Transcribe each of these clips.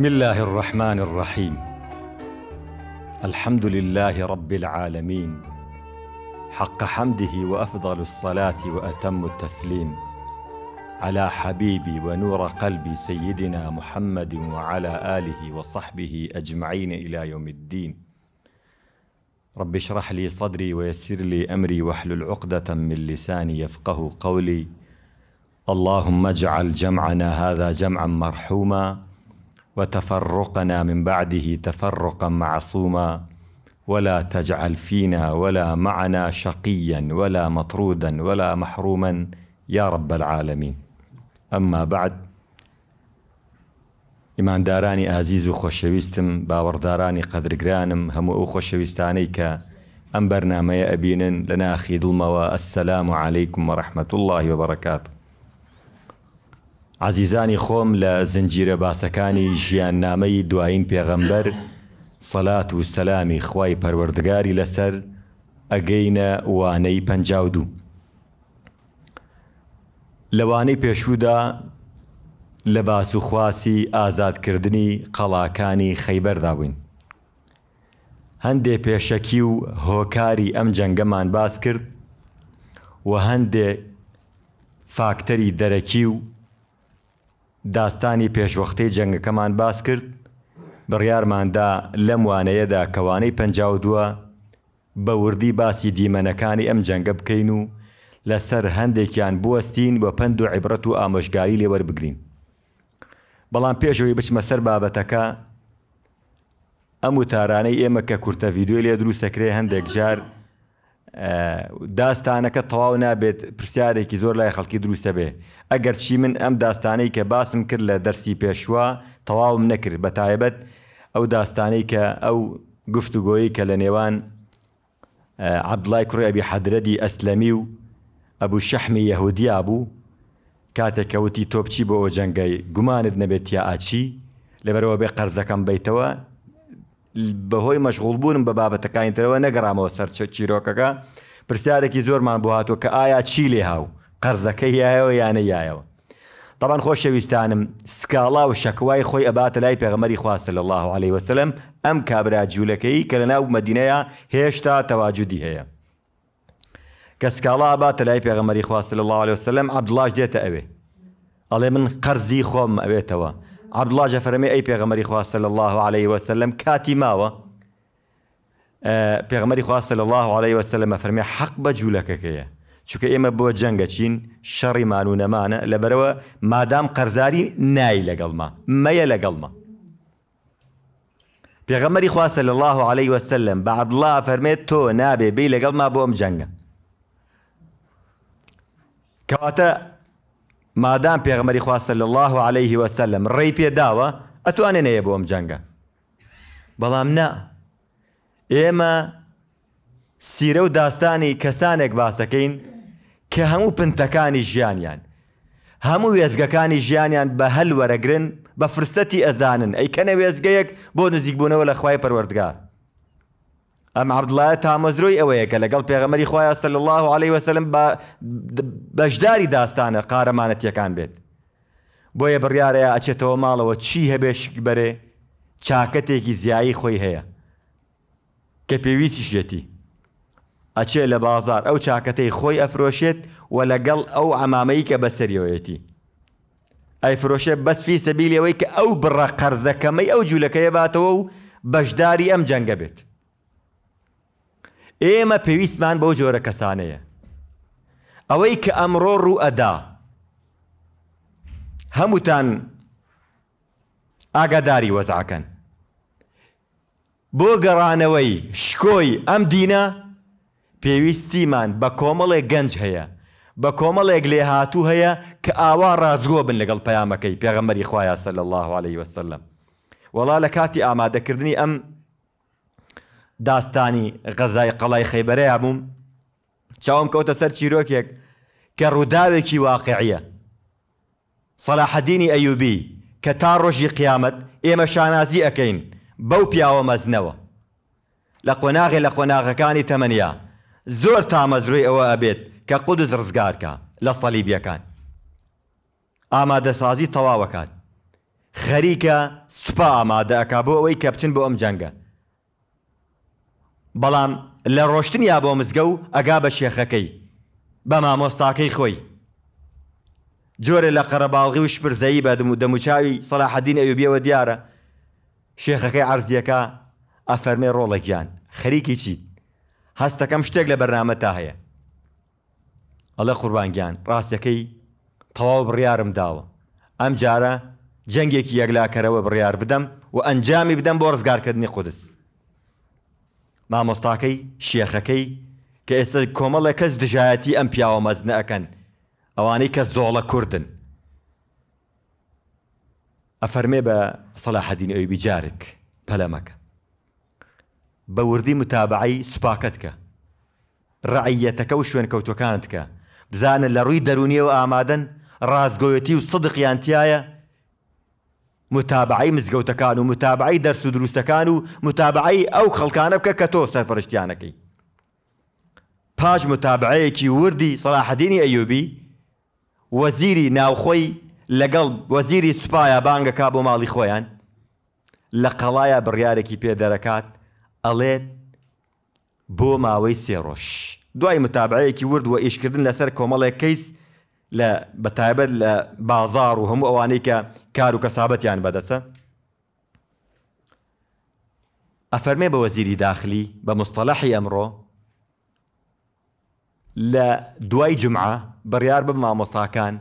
بسم الله الرحمن الرحيم الحمد لله رب العالمين حق حمده وافضل الصلاه واتم التسليم على حبيبي ونور قلبي سيدنا محمد وعلى اله وصحبه اجمعين الى يوم الدين رب اشرح لي صدري ويسر لي امري واحلل عقده من لساني يفقه قولي اللهم اجعل جمعنا هذا جمعا مرحوما وتفرقنا من بعده تفرقا معصوما ولا تجعل فينا ولا معنا شقيا ولا مطرودا ولا محروما يا رب العالمين اما بعد ئیماندارانی ئازیز و خۆشەویستم باور قەدرگرانم هەموو ئەو خۆشەویستانەی کە ئەم بەرنمەیە ئەبینن لە ناخی دڵمەوە ئەسەسلام و عیکم و ڕحمەت الله وبرکات عزیزانی خۆم لە زنجیرە باسەکانی ژیان نامەی دوایین پێغەمبەر سەلات و سەلامی خوای پەروەردگاری لەسەر ئەگەینە وانەی پنج دوو لەوانەی پێشوودا لە باسوخواسی ئازادکردنی قەڵاکانی خەیبەردا بووین هەندێ پێشەکی و هۆکاری ئەم جەنگەمان باس کرد و هەندێ فاکتەری دەرەکی و داستانی پێشوەختەی جەنگەکەمان باس کرد بڕیارماندا لەم وانەیەدا کەوانەی پەنجاو دووە بە وردی باسی دیمەنەکانی ئەم جەنگە بکەین و لەسەر هەندێکیان بوەستین بە پند و عیبرەت و ئامۆژگاری لێوەربگرین. بەڵام پێشەوەی بچمە سەر بابەتەکە ئەم وتارانەی ئێمە کە کورتە ڤیددیوی لێ دروستەکرێ هەندێک جار داستانەکە تەواو نابێت پرسیارێکی زۆر لای خەڵکی دروستە بێ ئەگەر چی من ئەم داستانەی کە باسم کرد لە دەرسی پێشوە تەواوم نەکرد بە تایبەت ئەو داستانەی کە ئەو گفتوگۆیی کە لە نێوان عبدڵای کوڕێبی حەدرەدی ئەسلەمی و ئەبوو شەحمی یەهودیا بوو کاتێکەوتی تۆپچی بۆ ئەو جەنگەی گومانت نەبێت یا ئاچی لەبەرەوە بێ قەرزەکەم بیتەوە بەهۆی مەشغول بوونم بە بابەتەکانی ترەوە نەگەڕامەوە سەر چیرۆکەکە پرسیارێکی زۆرمان بۆ هاتۆ کە ئایا چی لێ هاو قەرزەکەی یایەوە یانە یایەوە طبعاان خۆشەویستانم سکاڵا و شەکوای خۆی ئەباتە لای پێغمەری خواستە لە الله عليه وسلم ئەم کابرا جوولەکەی کە لە ناو مدینەیە هێشتا تەواجودی هەیە کە سکاڵا باتە لای پێغمەری خواستە لە الله عليه وسلم عبدڵاش دێتە ئەوێ ئەڵێ من قەرزی خۆم ئەوێتەوە عبدڵاژە فەرمی ئەی پێغمەری خواستە لە الله عليه وسلم کاتی ماوە پێغمەری خواستە لە الله عليه وسلم فەرمی حەق بە جوولەکەکەیە چونکە ئێمە بۆ جەنگە چین شەڕی مانونەمانە لەبەرەوە مادام قەرزاری نای لەگەڵما مەیە لەگەڵما پێغەمەری خواستە لە الله عليه وسلم بە عبدڵا فەرمێت تۆ نابێ بی لەگەڵما بۆ ئەم جەنگە کەواتە مادام پێغمەری خواستە لە الله عليه وسلم ڕێی پێداوە ئەتوانێ نەیە بۆ ئەم جەنگە بەڵام نا ئێمە سیرە و داستانی کەسانێک باسەکەین کە هەموو پنتەکانی ژیانیان هەموو وێزگەکانی ژیانیان بە هەل وەرەگرن بە فرسەتی ئەزانن ئەیکەنە وێزگەیەک بۆ نزیکبوونەوە لە خی پەروەردگار ئەم عبدڵایە تامەزرۆی ئەوەیە کە لەگەڵ پێغەمەری خخوایە سەل الله عليه وسلم بەشداری داستانە قارەمانەتیەکان بێت بۆیە بڕیارەیە ئەچێتەوە ماڵەوە چی هەبێشک بەرێ چاکەتێکی زیایی خۆی هەیە کە پێویستی ژێتی ئەچێ لە بازار ئەو چاکەتەی خۆی ئەفرۆشێت و لەگەڵ ئەو ئەمامەی کە بەسەریەتی ئەیفرۆشێ بەسفی سەبیلەوەی کە ئەو بڕە قەرزەکەمەی ئەو جوولەکەیە باتەوە و بەشداری ئەم جەنگە بێت ئێمە پێویستمان بەو جۆرە کەسانەیە ئەوەی کە ئەمڕۆ ڕوو ئەدا هەمووتان ئاگاداری وەزعکەن بۆ گەڕانەوەی شکۆی ئەم دینە پێویستیمان بە کۆمەڵێک گەنج هەیە بە کۆمەڵێک لێ هاتوو هەیە کە ئاوا ڕازگۆ بن لەگەڵ پەیامەکەی پێغەمەری خخوایە سەل الله عليه وسلم وەڵا لە کاتی ئامادەکردنی ئەم داستانی غەزای قەڵای خەیبەرەیە بووم چاوم کەوتە سەر چیرۆکێک کە ڕووداوێکی واقعیە سەلاحەدینی ئەیوبی کە تا ڕۆژی قیامەت ئێمە شانازی ئەەکەین بەو پیاوە مەزنەوە لە قۆناغی لە قۆناغەکانی تەمەنیا زۆر تامەزروی ئەوە ئەبێت کە قودز ڕزگارکە لە سەلیبیەکان ئامادەسازی تەواوەکات خەریکە سوپا ئامادەەکە بۆ ئەوەی کە بچن بۆ ئەم جەنگە بەڵام لە ڕۆشتنیا بۆ مزگە و ئەگا بە شێخەکەی بە مامۆستاکەی خۆی جۆرە لە قەرەباڵغی و شپرزایی بەدم و دەموچاوی سەلاحەدین ئەوبیەوە دیارە شێخەکەی عرزیەکە ئەفەرمێ ڕۆڵەکیان خەریکی چیت هەستەکەم شتێک لە بەرنامە تا هەیە ئەڵە قوربانگیان ڕاستەکەی تەواو بڕیارم داوە ئەم جارە جەنگێکی یەکلاکەرەوە بڕیار بدەم و ئەنجامی بدەم بۆ ڕزگارکردنی قودس مامۆستاکەی شێخەکەی کە ئێستا کۆمەڵە کەس دژایەتی ئەم پیاوە مەزنە ئەەکەن ئەوانەی کەس دۆڵە کوردن ئەفەرمێ بە سەلا حەدین ئەوی بیجارێک پەلەمەکە بە وردی متابعی سوپاکت کە ڕعەتەکە و شوێن کەوتەکانت کە بزانە لە ڕووی دەرونیەوە ئامادەن ڕازگۆیەتی و سدقیانتیایە متابعی مزگەوتەکان و متابعی دەرس و دروستەکان و متابعی ئەو خەڵکانە بکە کە تۆ سەرپەرشتیانەکەی پاش متابعەیەکی وردی سەلاحدینی ئەیوبی وەزیری ناوخۆی لەگەڵ وەزیری سوپایە بانگەکە بۆ ماڵی خۆیان لە قەڵایە بڕیارێکی پێدەرەکات ئەڵێت بۆ ماوەی سێڕۆژ دوای متابعەیەکی وردووە ئیشکردن لەسەر کۆمەڵێک کەیس لە بەتایبەت لە بازار و هەموو ئەوانەی کە کار و کەسابەتیان بەدەسە ئەفەرمێ بە وەزیری داخلی بە مستەلەحی ئەمڕۆ لە دوای جمعە بڕیار بە مامۆساکان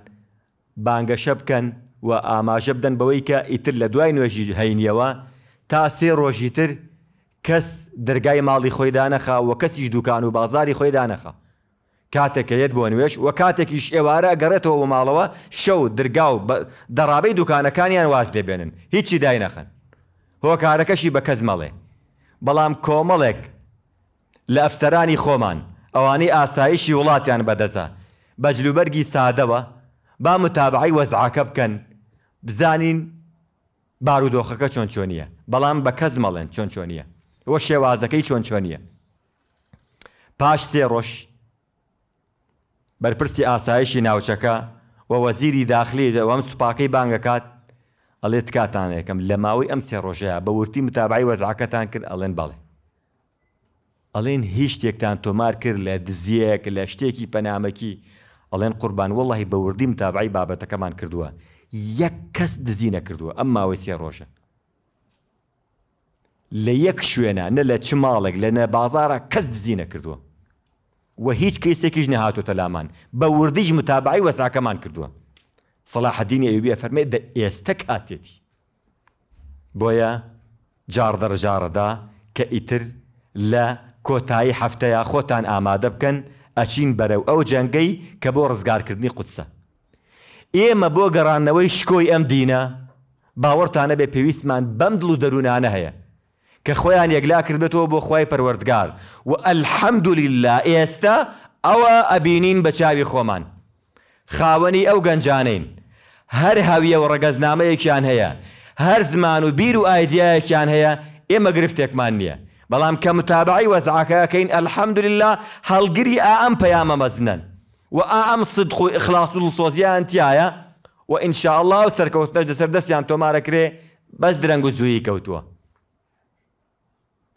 بانگەشە بکەن و ئاماژە بدەن بەوەی کە ئیتر لە دوای نوێژی هەینیەوە تا سێ ڕۆژی تر کەس دەرگای ماڵی خۆی دانەخا و کەسیش دوکان و بازاری خۆی دانەخە کاتێکەیەت بۆ نوێش و کاتێکیش ئێوارە گەڕێتەوە بۆ ماڵەوە شەو دەرگا و دەڕابەی دوکانەکانیان واز دەبێنن هیچی دای نەخەن هۆکارەکەشی بە کەس مەڵێ بەڵام کۆمەڵێک لە ئەفسەرانی خۆمان ئەوانەی ئاسایشی وڵاتیان بەدەسە بەجلوبەرگی سادەوە با متابعی وەزعاکە بکەن بزانین بارودۆخەکە چۆن چۆنیە بەڵام بە کەس مەڵێن چۆن چۆنیە ئەوە شێوازەکەی چۆن چۆنیە پاش سێ ڕۆژ بەرپرسی ئاسایشی ناوچەکە و وەزیری داخلی ئەم سوپاکەی بانگەکات ئەڵێت کاتان یەکەم لە ماوەی ئەم سێ ڕۆژەیە بە ورتی متابعی وەزعکەتان کرد ئەڵێن بەڵێ ئەڵێن هیچ شتێکتان تۆمار کرد لە دزیەک لە شتێکی پەنامەکی ئەڵێن قوربان وڵی بە وردی متابعی بابەتەکەمان کردووە یەک کەس دزی نەکردووە ئەم ماوەی سێ ڕۆژە لە یەک شوێنە نە لە چ ماڵێک لە نە بازارە کەس دزی نەکردووە و هیچ کەیسێکیش نەهاتۆتە لامان بە وردیش متابعی وەساکەمان کردووە سەلاحدینی ئەوبیە فەرمێ دە ئێستا کاتێتی بۆیە جاردەڕژارەدا کە ئیتر لە کۆتایی هەفتەیە خۆتان ئامادە بکەن ئەچین بەرەو ئەو جەنگەی کە بۆ ڕزگارکردنی قوتسە ئێمە بۆ گەڕانەوەی شکۆی ئەم دینە باوەڕتانە بێ پێویستمان بەمدل و دەروونانە هەیە کە خۆیان یەکلا کردێتەوە بۆ خی پەروەردگار و ئەلحەمدولیلا ئێستا ئەوە ئەبینین بە چاوی خۆمان خاوەنی ئەو گەنجانین هەر هاویە و ڕگەزنامەیەکیان هەیە هەر زمان و بیر و ئایدایەکیان هەیە ئێمە گرفتێکمان نییە بەڵام کە متابعی وەزعاکەکەین ئەلحەمدولیلا هەڵگیری ئا ئەم پەیامە مەزنن و ئا ئەم صدق و ئخلاص و سۆزیان تایە و ئینشاءله و سەرکەوتنەش دەسەر دەستیان تۆمارەکرێ بەس درەنگ و زووی کەوتووە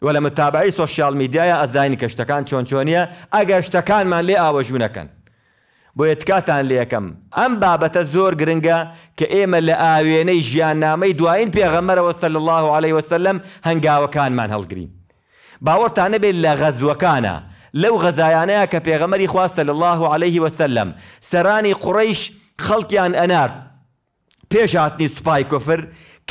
وە لە متابعی سوۆسیال میدیایە ئەزانی کە شتەکان چۆن چۆنیە ئەگەر شتەکانمان لێ ئاوەژوونەکەن بۆ یەتکاتان لێەکەم ئەم بابەتە زۆر گرنگە کە ئێمە لە ئاوێنەی ژیاننامەی دوایین پێغەمەرەوە سەل الله عليه وسلم هەنگاوەکانمان هەڵگرین باوەڕتانە بێت لە غەزوەکانە لەو غەزایانەیە کە پێغەمەری خواستە لە الله عليه وسلم سەرانی قڕیش خەڵکیان ئەنار پێشاتنی سوپای کفر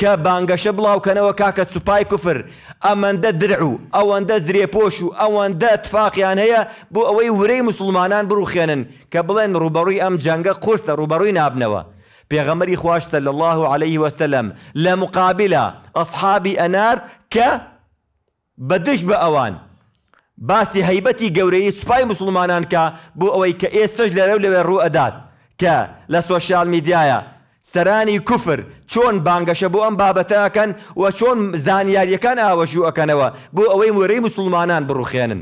کە بانگەشە بڵاوکەنەوە کاکە سوپای کوفر ئەمەندە درع و ئەوەندە زرێپۆش و ئەوەندە تفاقیان هەیە بۆ ئەوەی ورەی مسلمانان بروخێنن کە بڵێن ڕوبەڕووی ئەم جەنگە قرسە ڕوبەڕووی نابنەوە. پێغەمەری خوش سە لە الله عليه وسلم لە مقابلە ئەصحابی ئەنار کە بەدش بە ئەوان. باسی هەیبەتی گەورەی سوپای مسلمانان کە بۆ ئەوەی کە ئێستش لەرەو لەوێ ڕوو ئەدات کە لە سۆشال میدیایە سەرانی کوفر چۆن بانگەشە بۆ ئەم بابەتەکەن و چۆن زانیاریەکان ئاوەژوو ئەەکەنەوە بۆ ئەوەی مورەی مسلمانان بڕوخێنن.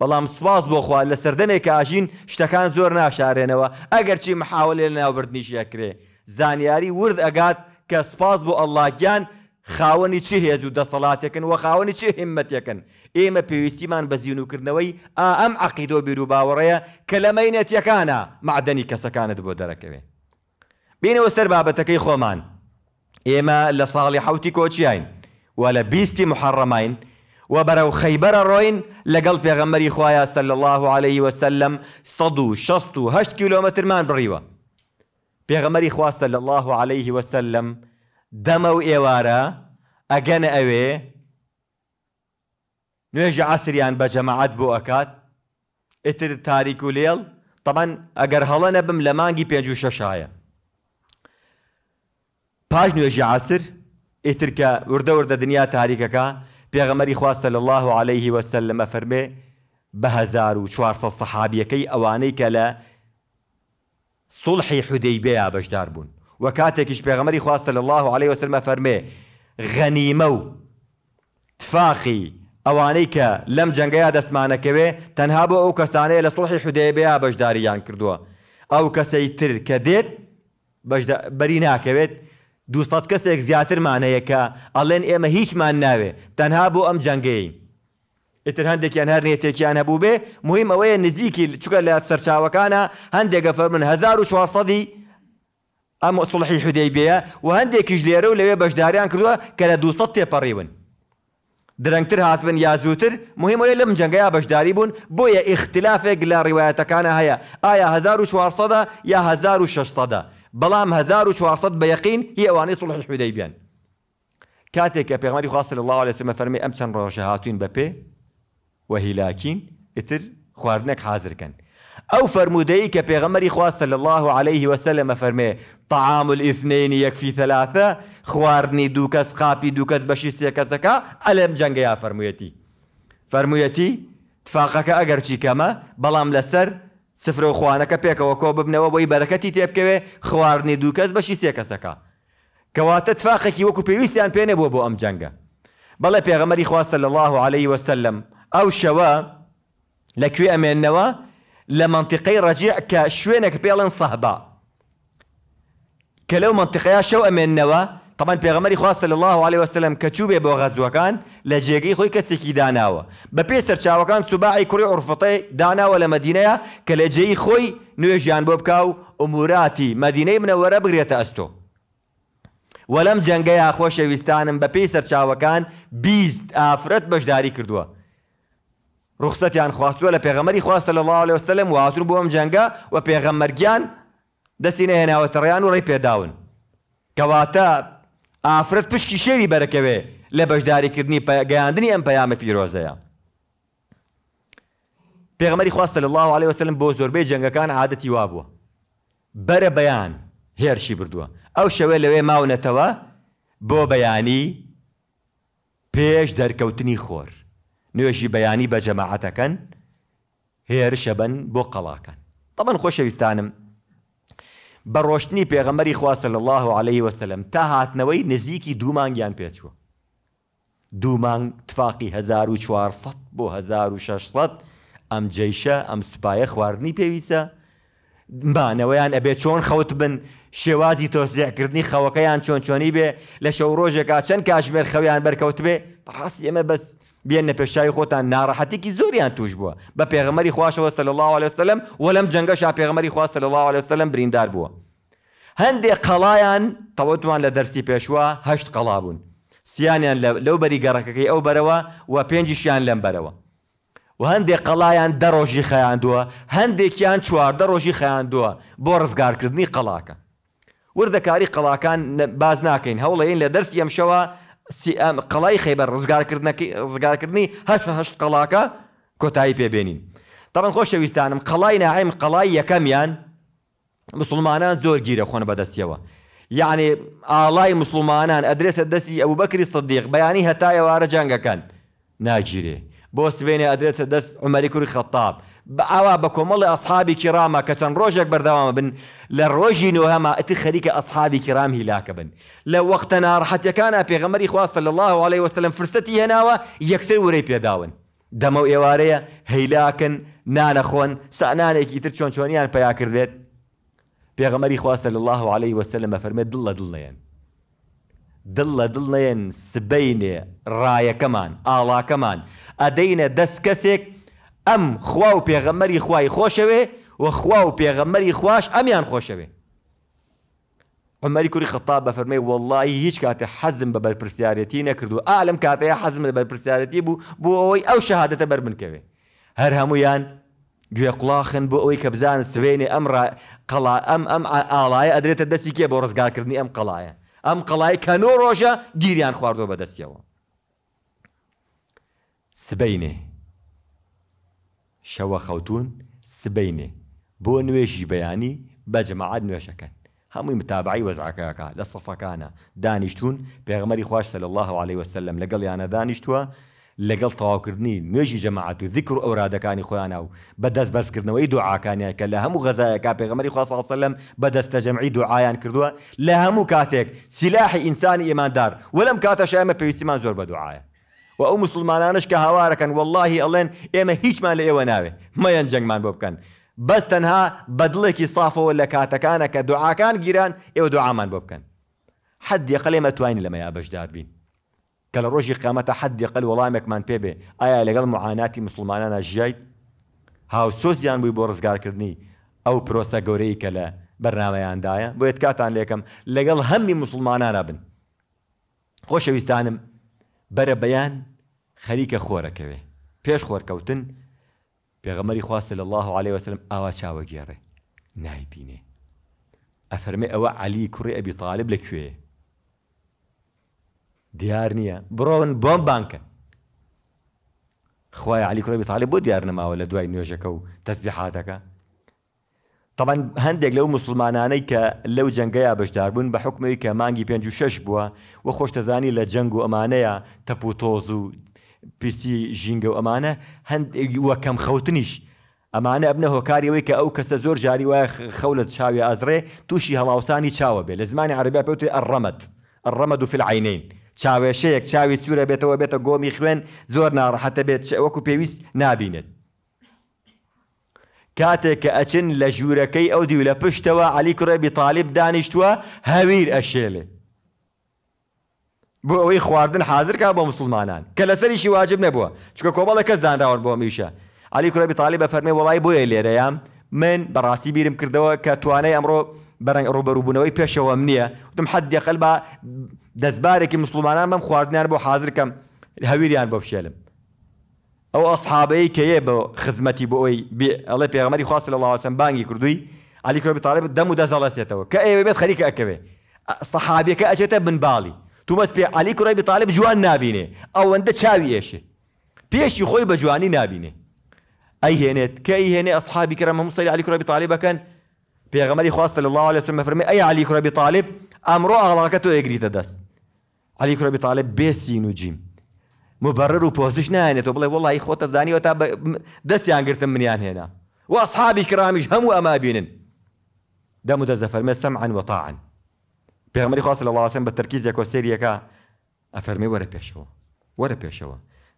بەڵام سپاس بۆخوا لە سەردەمێک ئاژین شتەکان زۆر ناشارێنەوە ئەگەرچی مححاولێ لە ناوبردنیشیەکرێ. زانیاری ورد ئەگات کە سپاس بۆ ئەللاگیان خاوەنی چی هێز و دەسەڵاتێکن و خاوەنی چی هیمەتەکەن ئێمە پێویستیمان بە زیینوکردنەوەی ئا ئەم عقیدۆ بیر و باوەڕەیە کە لە مەینەتیەکانە معدەنی کەسەکانت بۆ دەرەکەوێت. بيني وسر بابتك يا خومان إما لصالح حوتي كوتشيين ولا بيستي محرمين وبرو خيبر الروين لقلب يا غمري خوايا صلى الله عليه وسلم صدو شصتو هشت كيلومتر من بريوة يا غمري خوا صلى الله عليه وسلم دمو إيوارا أجن أوي نوجع عسريان يعني بو بوأكات اتر تاريكو ليل طبعا اگر هلا نبم لمانجي بيجو ششايه پاش نوێژی عسر ئیتر کە وردە وردە دنیا تاریکەکە پێغەمەری خواستە لە الله عليه وەسەل لەمە فەرمێ بە هزار و چوارسە سەحابیەکەی ئەوانەی کە لە سڵحی حودەی بێیا بەشدار بوون وە کاتێکیش پێغەمەری خواستە لە الله عليه وسلمە فەرمێ غەنیمە و تفاقی ئەوانەی کە لەم جەنگەیە دەسمانەکەوێ تەنها بۆ ئەو کەسانەیە لە سڵحی حودەیە بەشداریان کردووە ئەو کەسەی تر کە دێت بەری ناکەوێت دوسەد کەسێک زیاترمانەیەکە ئەڵێن ئێمە هیچمان ناوێ تەنها بۆ ئەم جەنگەی ئتر هەندێکیان هەر نێتێکیان هەبوو بێ مهم ئەوەیە نزیکی چکە لە سەرچاوەکانە هەندێکە فەرمن 1970 ئەم سڵحی حودەی بەیە و هەندێکیش لێرە و لەوێ بەشداریان کردووە کە لە 200 تێپەڕیون درەنگتر هاتبن یا زووتر مهمەیە لەم جنگەیە بەشداری بوون بۆیە ئیختلافێک لە ڕیواەتەکانە هەیە ئایا 1940 یا 1600 دا بلام هزار و شوارصد بيقين هي اواني صلح الحديبيان كاتك يا بيغماري خاص الله عليه وسلم فرمي امتن روشهاتين ببي لكن اتر خواردنك حاضر كان او فرموديك ديك بيغماري خاص الله عليه وسلم فرمي طعام الاثنين يكفي ثلاثة خوارني دوكس خابي دوكس بشيسي كسكا ألم جنجيا فرمويتي فرميتي تفاقك شي كما بلام لسر سفرە و خوانەکە پێکەوە کۆ ببنەوە بۆی بەرەکەتی تێبکەوێ خواردنی دوو کەس بەشی سێ کەسەکە کەواتە تفاقێکی وەکو پێویستیان پێ نەبووە بۆ ئەم جەنگە بەڵێ پێغەمەری خواستە لە الله عليه وسلم ئەو شەوە لەکوێ ئەمێنەوە لە منتیقەی ڕجیع کە شوێنێک پێڵێن سەهبا کە لەو منتیقەیە شەو ئەمێنەوە طبعا پێغەمەری خواستە لە الله عليه وسلم کەچوو بێ بۆ غەزوەکان لە جێگەی خۆی کەسێکی داناوە بە پێ سەرچاوەکان سوباعی کوڕی عرفەتی داناوە لە مدینەیە کە لە جێی خۆی نوێژیان بۆ بکە و ئوموراتی مدینەی منەوەرە بگرێتە ئەستۆ وەلەم جەنگەیە خۆشەویستانم بە پێی سەرچاوەکان بیست ئافرەت بەشداری کردووە ڕخسەتیان خواستووە لە پێغەمەری خواستە لە الله عليه وسلم وهاتون بۆ ئەم جەنگە و پێغەمەرگیان دەستی نەهێناوەتەڕیان و ڕێی پێداون کەواتە ئافرەت پشکی شێری بەرەکەوێ لە بەشداریکردنی گەیاندنی ئەم پەیامە پیرۆزەیە پێغمەری خواستە لە الله عليه وسلم بۆ زۆربەی جەنگەکان عادەتی وا بووە بەرە بەیان هێرشی بردووە ئەو شەوێ لەوێ ماونەتەوە بۆ بەیانی پێش دەرکەوتنی خۆر نوێژی بەیانی بە جەماعەتەکەن هێرشە بن بۆ قەڵاکان تەمەەن خۆشەویستانم بە ڕۆشتنی پێغەمەری خواستە لە الله و عليه وسلم تا هاتنەوەی نزیکی دوومانگیان پێچوە دوومانگ تفاقی 1400 بۆ 1600 ئەم جەیشە ئەم سوپایە خواردنی پێویستە بانەوەیان ئەبێ چۆن خەوت بن شێوازی تۆزیعکردنی خەوەکەیان چۆن چۆنی بێ لە شەو ڕۆژێکا چەند کاژمێر خەویان بەرکەوت بێ ڕاستی ئێمە بەس بێنە پێشایی خۆتان ناڕەحەتێکی زۆریان توش بووە بە پێغمەری خوشەوە سە لە الله لەسلم وەلم جەنگە شا پێغمەری خوا سە لە الله لەسلم بریندار بووە هەندێک قەڵایان تەوەتوان لە دەرسی پێشوە هەشت قەڵا بوون سییانیان لەو بەری گەڕەکەەکەی ئەو بەرەوە و پێنجشیان لەم بەرەوە و هەندێک قەڵایان دەڕۆژی خەیاندووە هەندێکیان چواردە ڕۆژی خەیاندووە بۆ ڕزگارکردنی قەڵاکە وردەکاری قەڵاکان باز ناکەین هەوڵەین لە دەرسی ئەمشەوە قەڵای خەیبەر ڕزگارکردنی هەشهشت قەڵاکە کۆتایی پێبێنین تاڕەن خۆشەویستانم قەڵای ناهیم قەڵای یەکەمیان مسلمانان زۆر گیرە خۆن بەدەستیەوە یعنی ئاڵای مسلمانان ئەدرێتە دەستی ئەو بەکری سەدیق بەیانی هەتایەوارە جەنگەکەن ناگیرێ بۆ بيني ادريس دەست عمەری کوری خەتاب بأوا بكم الله أصحابي کراما کە روجك ڕۆژێک بن لە ڕۆژی نوهەما ئەتی خەریکە ئەسحابی کرام هیلاکە بن لە وەختە في پێغەمەری خواستە صلى الله عليه وسلم فرستي هنا هێناوە یەکسەر ورەی دمو دەمە و ئێوارەیە هەیلاکن نانەخۆن سانانێکی تر چۆن شونيان پیا کردێت پێغەمەری خواستە صلى الله عليه وسلم فرمي فەرمێ دلين يعني دڵ لە دڵێن سبینێ ڕایەکەمان ئاڵاکەمان ئەدەینە دەست کەسێک ئەم خوا و پێغەمەری خوای خۆشەوێ و خوا و پێغەمەری خوش ئەمیان خۆشەوێ عمەری کوری خەتا بە فەرمەی وەڵی هیچ کاتێ حەزم بە بەرپسیارەتی نەکردو ئالم کاتەیە حەزم لە بەرپسیارەتی بوو بۆ ئەوەی ئەو شەهادەتە بەر بنکەوێ هەر هەمویان گوێ قوڵاخن بۆ ئەوەی کە بزان سوێنێ ئەم قەڵا ئەم ئەم ئاڵایە ئەدرێتە دەستی کێ بۆ ڕزگارکردنی ئەم قەڵایە ئەم قەڵای کەنۆ ڕۆژە گیریان خواردەوە بەدەستیەوە سبینێ شەوە خەوتون سبینێ بۆ نوێژی بەیانی بە جەماعات نوێشەکەن هەمووی متابعی وەزعکەکە لە سەفەکانە دانیشتون پێغمەری خوش لە الله عليه وسلم لەگەڵ یانە دانیشتووە لەگەڵ تەواوکردنی نوێژی جەماعات و ذیکر و ئەورادەکانی خۆیانە و بەدەست بەرزکردنەوەی دوعاکانیان کە لە هەموو غەزایەکە پێغەمەری خواسەلم بەدەستە جەمعی دوعایان کردووە لە هەموو کاتێک سیلاحی ئینسانی ئێماندار وەلم کاتەش ئەمە پێویستیمان زۆر بە دوعاە و ئەو مسلمانانش کە هاوارەکەن واللهی ئەڵێن ئێمە هیچمان لە ئێوە ناوێ مەیەن جەنگمان بۆ بکەن بەس تەنها بەدڵێکی صافەوە لە کاتەکانە کە دوعاکان گیران ئێوە دوعامان بۆ بکەن حد یەقلێمە توانی لەمەیا بەشدار بین کە لە ڕۆژی قامەتە حد دیقل وەڵامێکمان پێبێ ئایا لەگەڵ معاناتی مسلمانانە ژیت هاوسۆزیان بووی بۆ ڕزگارکردنی ئەو پرۆسە گەورەی کە لە بەرنامەیاندایە بۆ یت کاتان لێکم لەگەڵ هەممی مسلمانانە بن خۆشەویستانم بەرە بەیان خەریکە خۆرەکەوێ پێش خۆرکەوتن پێغەمەری خواستە لە الله عليه وسلم ئاوا چاوە گێڕێ نایبینێ ئەفەرمێ ئەوە علی کوڕی ئەبی تاالب لەکوێ دیار نییە بڕۆن بۆم بانکە خخوای علی کوڕی تاالی بۆ دیار نەماوە لە دوای نوێژەکە و تەسبیحاتەکە طبعا هەندێک لەو مسلمانانەی کە لەو جەنگەیە بەشدار بوون بە حکمەوەی کە مانگی پێنج و شش بووە و خۆشتەزانی لە جەنگ و ئەمانەیە تەپوتۆز و پیسی ژینگە و ئەمانە هەندێک وەکەم خەوتنیش ئەمانە ئەبنە هۆکاریەوەی کە ئەو کەسە زۆر جاری وایە خەو لە چاوی ئازرێ تووشی هەڵاوسانی چاوە بێ لە زمانی عربیا پێوتێ ئەڕەمەت ئەڕەمەد و فعینین چاوێشەیەک چاوی سوورە بێتەوە بێتە گۆمی خوێن زۆر ناڕەحەتە بێت وەکو پێویست نبینێت. کاتێک کە ئەچن لە ژوورەکەی ئەو دیو لە پشتەوە علی کوڕێبی تاالب دانیشتووە هەویر ئەشێلێ. بۆ ئەوەی خواردن حاضر کا بۆ مسلمانان کە لەسەریشی واجب نەبووە چکە کۆمەڵە کەس دانراون بۆ میشە. علی کوڕێبی تاالب بە فەرمی وڵای بۆیە لێرەیان من بەڕاستی بیرم کردەوە کە توانای ئەمڕۆ بەرەنگ ڕوبەروبوونەوەی پێشەوەم نییە دم حەدیەقل بە دەستبارێکی مسلمانان بەم خواردنیان بۆ حاضرکەم هەویریان بۆ بشێلم ئەو ئەسحابەیە کەیە بە خزمەتی بۆ ئەوی ئەڵێ پێغمەری خواست لە لەڵاوەسم بانگی کردووی علی کۆبی تاالب دەم و دەزەڵەسێتەوە کە ئێوە بێت خەریکە ئەکەوێ سەحابیەکە ئەچێتە بنباڵی تومەس پێ علی کوڕی تاالب جوان نابینێ ئەوەندە چاوی ئێشێ پێشی خۆی بە جوانی نابینێ ئەی هێنێت کەی هێنێ ئەسحابی کرە مەموسەی علی کوڕی تاالبەکەن پێغمەری خواستە لە الله عليه وسلم فەرمی ئەی علی کوڕی تاالب ئەمڕۆ ئاڵاکە تۆ ئەگریتە دەست علي كره ابي طالب بي سين وجيم مبرر وبوزيشن يعني تقول والله اخوة الزاني وتا دس يعني قلت من يعني هنا واصحابي كرامي هم وامابين ده متزفر ما سمعا وطاعا بيغمري خاص الله عليه بالتركيز يا كوسيريا كا افرمي ورا بيشوا ورا بيشوا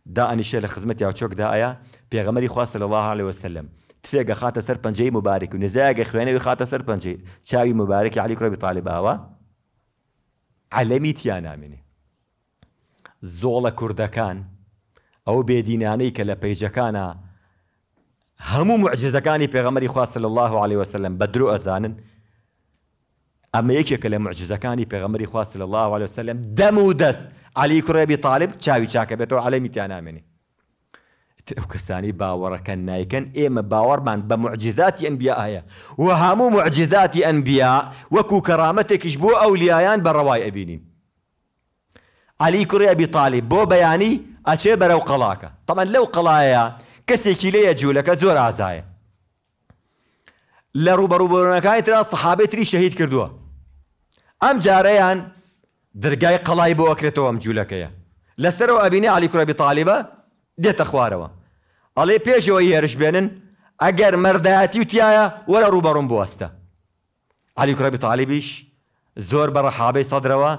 دا اني شيل خدمتي او تشوك دايا بيغمري خاص الله عليه وسلم تفيق خاتا سربنجي مبارك ونزاق اخواني وخاتا سربنجي شاوي مبارك علي كربي طالب اوا علمي تيانا مني زۆڵە کوردەکان ئەو بێدینانەی کە لە پەیجەکانە هەموو معجزەکانی پێغەمەری خواست لە الله عليه وسلم بە درو ئەزانن ئەمە یەکێکە لە معجزەکانی پێغەمەری خواست لە الله عليه وسلم دەم و دەست علی کوڕێبی تاالب چاوی چاکە بێتەوە عەمی تیانامێنی ئەو کەسانی باوەڕەکە نایکەن ئێمە باوەڕمان بە معجززاتی ئەنبیایە و هەموو معجززاتی ئەنبیا وەکو کەرامەتێکیش بۆ ئەو لیایان بەڕەوای ئەبینین علی کوڕی ئەبی تاالی بۆ بەیانی ئەچێ بەرەو قەڵاکە تەمە لەو قەڵایە کەسێکی لەیە جوولەکە زۆر ئازایە لە ڕوبەڕوبڕونەکانی تررا سەحابێتری شەهید کردووە ئەم جارەیان دەرگای قەڵای بۆ ئەکرێتەوە ئەم جوولەکەیە لەسەرەوە ئەبینێ علی کوڕەبی تاالبە دێتە خوارەوە ئەڵێ پێشەوە هێرش بێنن ئەگەر مەردایەتی وتیایە وەرە ڕوبەڕوم بوەستە علی کوڕەبی تاالبیش زۆر بە ڕەحابەی سەدرەوە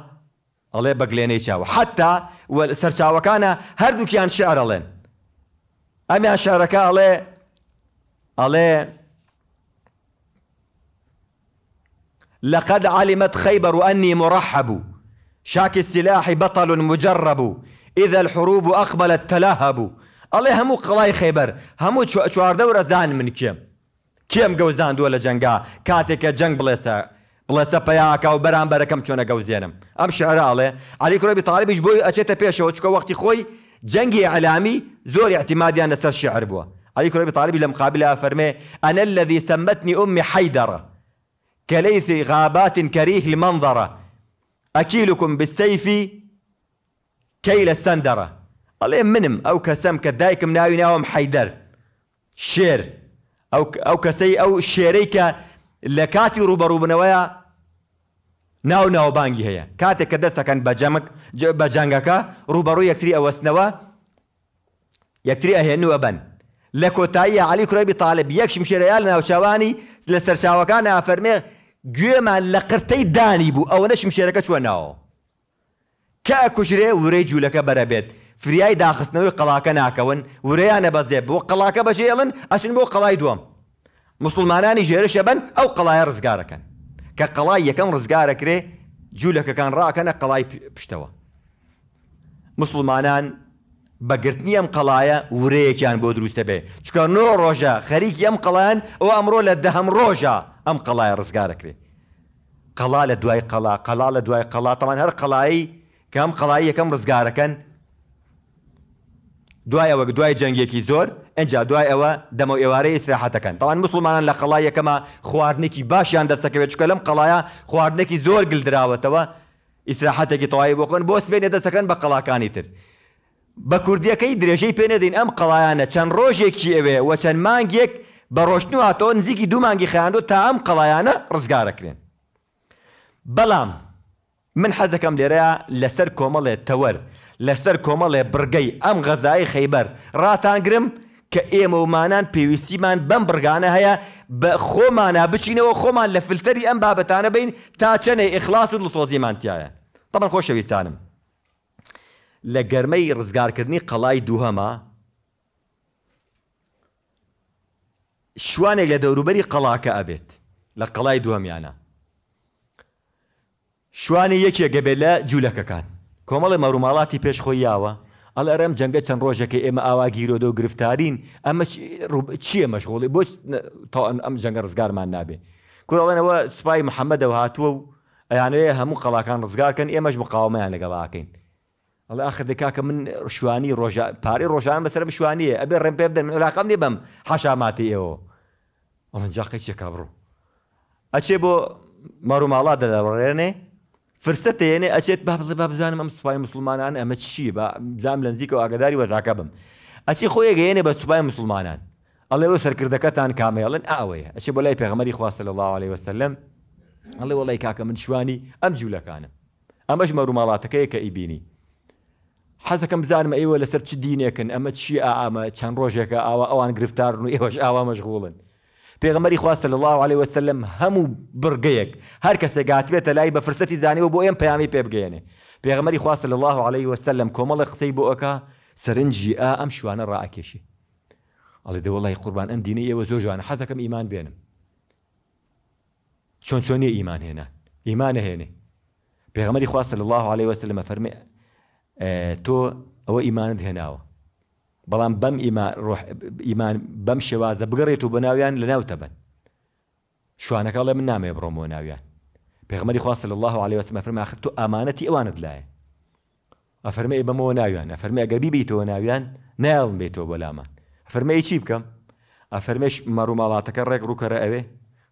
الله شاو حتى والسر شاو كان هردو كيان شعر لين أمي شارەکە ئەڵێ ئەڵێ لقد علمت خيبر أني مرحب شاك السلاح بطل مجرب إذا الحروب أقبلت تلهب همو قلاي خيبر همو شو شو ورە زان من كيم كيم جوزان دولة جنگا كاتك جنگ بلسا بڵێ سەپەیانکە و بەرامبەرەکەم چۆنە گەوزێنم ئەم شعراڵێ علیکرۆبی تاالبیش بۆی ئەچێتە پێشەوە چکە وەختی خۆی جەنگی علامی زۆری احتیمادیان لەسەر شعر بووە علیکرۆبی تاالبی لە مقابلە فەرمێ ئەنە الذي سمتني أمي حيدرة كليث غابات كريه المنظرة أكيلكم بالسيف كيل السندرة الله منم أو كسم كدايكم ناوي ناوم حيدر شير أو أو كسي أو کە لكاتي روبرو بنوايا ناو ناوبانگی هەیە کاتێک کە دەستەکەن بە جەنگەکە ڕوبەڕوو یەکتری ئەوەستنەوە یەکتری ئەهێنوە بن لە کۆتاییە علی کوڕێبی تاالب یەکشم شێرەیان ناوچوانی لە سەرچاوەکان ئافەرمێ گوێمان لە قرتەی دانی بوو ئەوە نەشم شێرەکە چوە ناوە کە ئەکوژرێ ورەی جوولەکە بەرەبێت فریای داخستنەوەی قەڵاکە ناکەون ورەیانە بەزێ بۆ قەڵاکە بەژێڵن ئەچن بۆ قەڵای دووەم مسلمانانی ژێرشە بن ئەو قەڵایە ڕزگارەکەن کە قەڵای یەکەم ڕزگارەکرێ جوولەکەکان ڕاکەنە قەڵای پشتەوە مسلمانان بەگرتنی ئەم قەڵایە ورەیەکیان بۆ دروستە بێ چکە نۆ ڕۆژە خەریکی ئەم قەڵیان ئەو ئەمڕۆ لە دەهەم ڕۆژە ئەم قەڵایە ڕزگارەکرێ قەڵا لە دوای قەڵا قەلا لە دوای قەڵاتەوان هەر قەڵایی کەم قەڵایی یەکەم ڕزگارەکەن دوایەوە دوای جەنگێکی زۆر ئەجا دوای ئەوە دەمە ئێوارەی ئیسراحەتەکەن تاوان مسلمانان لە قەڵایەکەمە خواردنێکی باشیان دەستەکەوێت چکە لەم قەڵایە خواردنێکی زۆر گلدراوەتەوە ئیسراحەتێکی تەواوی بۆکەن بۆ سبێنێ دەسەکەن بە قەڵاکانی تر. بە کوردیەکەی درێژەی پێنەدەین ئەم قەڵایانە چەند ڕۆژێکی ئەوێ وە چەند مانگێک بە ڕۆشتن و هاتۆ نزیکی دوو مانگی خیاندو تا ئەم قەڵایانە ڕزگارەکرێن. بەڵام من حەزەکەم لێرەیە لەسەر کۆمەڵێ تەوەر لەسەر کۆمەڵێ برگەی ئەم غەزایی خەیبەر ڕاتانگرم کە ئێمە ومانان پێویستیمان بەم بڕگانە هەیە بە خۆمانە بچینەوە خۆمان لە فلتەری ئەم بابەتانە بین تا چەنێ ئیخلاس و لسۆزیمانتیایە تەمە خۆشەویستانم لە گەرمەی ڕزگارکردنی قەڵای دووهەمە شوانێک لە دەوروبەری قەڵاکە ئەبێت لە قەڵای دووەمیانە شوانی یەکێک گەبێت لە جوولەکەکان کۆمەڵی مەروماڵاتی پێشخۆیاوە ئەل ئەرم جەنگە چەند ڕۆژەکەی ئێمە ئاواگیرۆدە و گرفتارین ئەمە چییە مەشغڵی بۆ تا ئەم جەنگە ڕزگارمان نابێ کوڵێنەوە سوپای محەممەدەوە هاتووە و ئەیانەیە هەموو قەڵاکان ڕزگارکەن ئێمەش مقاومەیان لەگەڵاکەین ئەڵ ئاخر دەکاکە من شوانی ڕۆژ پارەی ڕۆژان بەسەر بشوانیە ئەبێ ڕێم پێ بدەن عراقم نێ بەم حەشاماتی ئێوە ئەڵەنجاقی چێکا بڕوو ئەچێ بۆ مەڕوو ماڵا دەدەڕێنێ فرستە تێنێ ئەچێت با بڵێ با بزانم ئەم سوپای مسلمانان ئەمە چی بزانام لە نزیکەوە ئاگداری وەزاکە بم ئەچی خۆیگەێنێ بە سوپای مسلمانان ئەڵێ سەرکردەکەتان کامێڵن ئاوەیە ئەچێ بۆ لای پێغمەری خواستە لە الله عليه وسلم ئەڵێ وڵی کاکە من شوانی ئەم جوولەکانم ئەمەش مەروماڵاتەکەی کە ئیبینی حەزەکەم بزانم ئێوە لەسەر چ دینێکن ئەمە چی ئامە چەند ڕۆژێکە ئاوا ئەوان گرفتارن و ئێوەش ئاوا مەشغوڵن پێغمەری خواست لە الله عليه وسلم هەموو برگەیەک هەر کەسێکات بێتە لای بە فرسەتی زانیەوە بۆ ئێم پەیامی پێ بگەێنێ پێغمەری خواست لە الله عليه وسلم کۆمەڵی قسەی بۆ ئەکا سەرنجی ئا ئەم شوانە ڕائکێشی ئەڵێ دەوەڵی قوربان ئەم دینە ئێوە زۆر جوانە حەزەکەم ئیمان بێنم چۆن چۆنی ئیمان هێنا ئیمانە هێنێ پێغمەری خواست لە الله عليه وسلم فەرمێ تۆ ئەوە ئیمانت هێناوە بەڵام بەم ئیمان بەم شێوازە بگەڕێت و بەناویان لە ناوتە بن شوانەکەڵێ من نامێ بڕۆمەوە ناویان پێغمەری خواست لە الله عليه وسمە فرماخت تو ئامانەتی ئەوانت لایە ئەفەرمەی بەمەوە ناویان ئەفەرمی ئەگەبی بیتەوە ناویان نایڵم بێتەوە بەلامان ئەفەرمەی چی بکەم ئەفەرمێش مەڕووماڵاتەکە ڕێک ڕووکەرە ئەوێ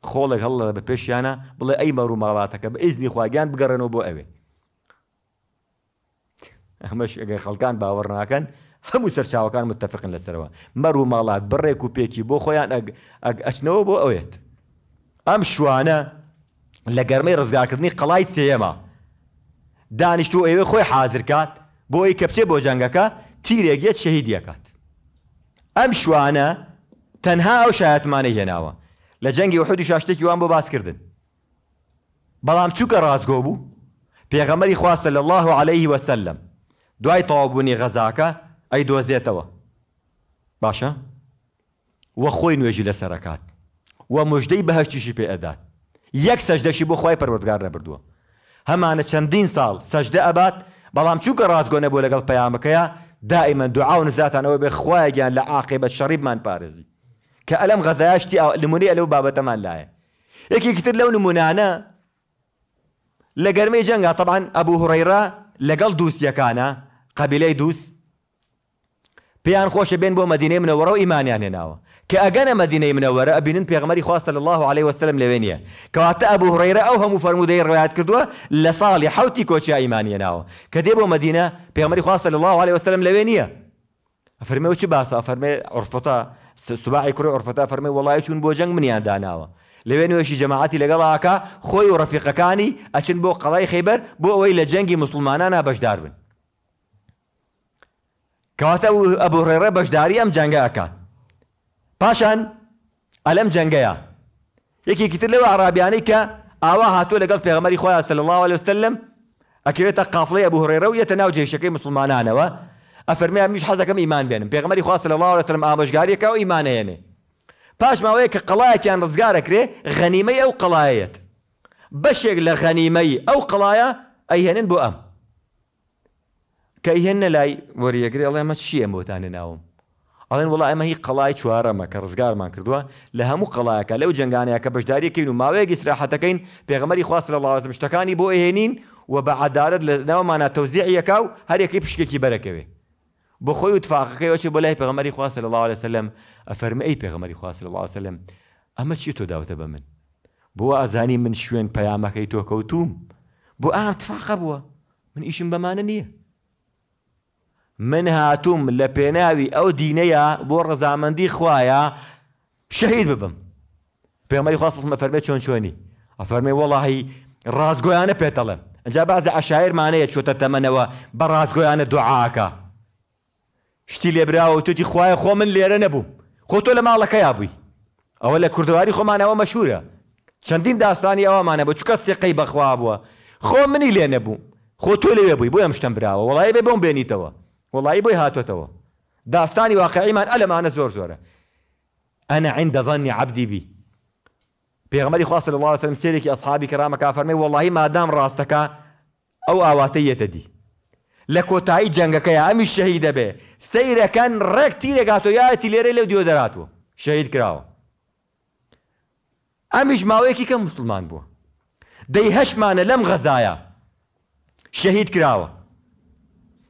خۆڵێک هەڵ بە پێشیانە بڵێ ئەی مەڕووماڵاتەکە بە ئیزنی خواگیان بگەڕێنەوە بۆ ئەوێ ئەمەش ئەگەی خەڵکان باوەڕناکەن هەموو سەرچاوەکان متتەفقن لەسەرەوە مەڕ و ماڵات بڕێک و پێکی بۆ خۆیان ئەچنەوە بۆ ئەوێت ئەم شوانە لە گەرمەی ڕزگارکردنی قەڵای سێمە دانیشت و ئێوە خۆی حازرکات بۆ ئەی کەپچێ بۆ جەنگەکە تیرێکیت شەهید دەکات ئەم شوانە تەنها ئەو شایەتمانە هێناوە لە جەنگی وحدی شاشتێکی وان بۆ باسکردن بەڵام چووکە ڕازگۆ بوو پێغەمەری خواستە لە الله عليه وسلم دوای تەوابوونی غەزاکە ئەی دۆزێتەوە باشە وە خۆی نوێژی لە سەرکات وە مژدەی بەهشتیشی پێ ئەدات یەک سەجدەشی بۆ خی پەروەردگار نەبردووە هەمانە چەندین ساڵ سەجدە ئەبات بەڵام چووکە ڕازگۆنە بۆ لەگەڵ پەیامەکەیە دائیمە دوعاو نزاتانەوە بێ خوایە گیان لە عاقی بە شەریبمان پارێزی کە ئەلم غەزایشتی نمونی ئەلەو بابەتەمان لایە یەکێکتر لەو نمونانە لە گەرمی جەنگا تەبان ئەبوو هوڕێرا لەگەڵ دووسیەکانە قەبیلەی دووس پێیان خۆشە بێن بۆ مدینەی منەوەڕە و ئیمانیان هێناوە کە ئەگەنە مدینەی منەوەرە ئەبینن پێغمەری خواستە لە الله عليه وسلم لەوێ نیە کەواتە ئەبوو هڕێرە ئەو هەموو فەرمودەی ڕایات کردووە لە ساڵی حوتی کۆچی ئایمانیەناوە کە دێ بۆ مدینە پێغمەری خواستە لە الله عليه وسلم لەوێ نییە ئەفرمێ و چی باسا فەرمێ عرفتا سوباعی کوڕی عرفتا فەرمێ وڵای چون بۆ جەنگ منیان داناوە لەوێ نوێشی جەماعەتی لەگەڵاکە خۆی و ڕەفیقەکانی ئەچن بۆ قەڵای خەیبەر بۆ ئەوەی لە جەنگی مسلمانانە بەشدار بن کەواتە ئەبوو ڕێڕێ بەشداری ئەم جەنگە ئەکات پاشان ئەلەم جەنگەیە یەکێکی تر لەوە عرابیانەی کە ئاوا هاتووە لەگەڵ پێغەمەری خۆیان سەل الله عليه وسلم ئەکەوێتە قافڵی ئەبوو ڕێرە و یەتە ناو جێشەکەی مسلمانانەوە ئەفەرمیان میش حەزەکەم ئیمان بێنم پێغەمەری خوا سەل الله عليه وسلم ئامۆژگاریەکە و ئیمانەیەنێ پاش ماوەیە کە قەڵایەکیان ڕزگارەکرێ غەنیمەی ئەو قەڵایەت بەشێک لە غەنیمەی ئەو قەڵایە ئەیهێنن بۆ ئەم کە هێن لای وەریەگری ئەڵێ ئەمە چییە بۆتانە ناوم ئەڵێن وڵە ئەمە هی قەڵای چوارەمە کە ڕزگارمان کردووە لە هەموو قەڵایەکە لەو جنگانەیە کە بەشداریکەین و ماوەیەکی سراحەتەکەین پێغەمەری خواست لە لاوازم شتەکانی بۆ ئێهێنین و بە عدارت لە ناومانە تەوزیعیەکە و هەرێکی پشکێکی بەرەکەوێ بۆ خۆی وتفاقەکەی چی بۆ لای پێغەمەری خواست لە لاوە لەسەلم ئەفەرمەی پێغەمەری خواست لە لاوەسەلم ئەمە چی تۆ داوتە بە من بۆ ئازانی من شوێن پەیامەکەی تۆ کەوتوم بۆ ئام تفاقە بووە من ئیشم بەمانە نییە من هاتووم لە پێناوی ئەو دینەیە بۆ ڕزامەندی خوایە شەهید ببم پێمەری خواستمە فەرمێ چۆن چۆنی ئەفەرمێ وەڵاهی ڕازگۆیانە پێتەڵێم ئەجا بازە ئەشاعرمانەیە چۆتە تەمەنەوە بە ڕازگۆیانە دوعاکە شتی لێبراوە توتی خوایە خۆ من لێرە نەبوو خۆ تۆ لە ماڵەکەیا بووی ئەوە لە کوردواری خۆمانەوە مەشهورە چەندین داستانی ئەومانە بۆ چکە سێقەی بەخوا بووە خۆ منی لێ نەبوو خۆ تۆ لێوێ بووی بۆ ئەم شتم براوە وڵای بێ بۆم بێنیتەوە والله يبوي هاتو توا داستاني واقعي ما الا ما انا زور انا عند ظني عبدي بي بيغمالي خاص صلى الله عليه وسلم سيريك يا اصحابي كرامه كافر مي والله ما دام راستك او اواتيه تدي لكو تاي جنگك يا امي الشهيد به سيره كان رك تيري قاتو يا تيلي ريلو ديو دراتو شهيد كراو امش ما ويكي كم مسلمان بو دي هشمان لم غزايا شهيد كراو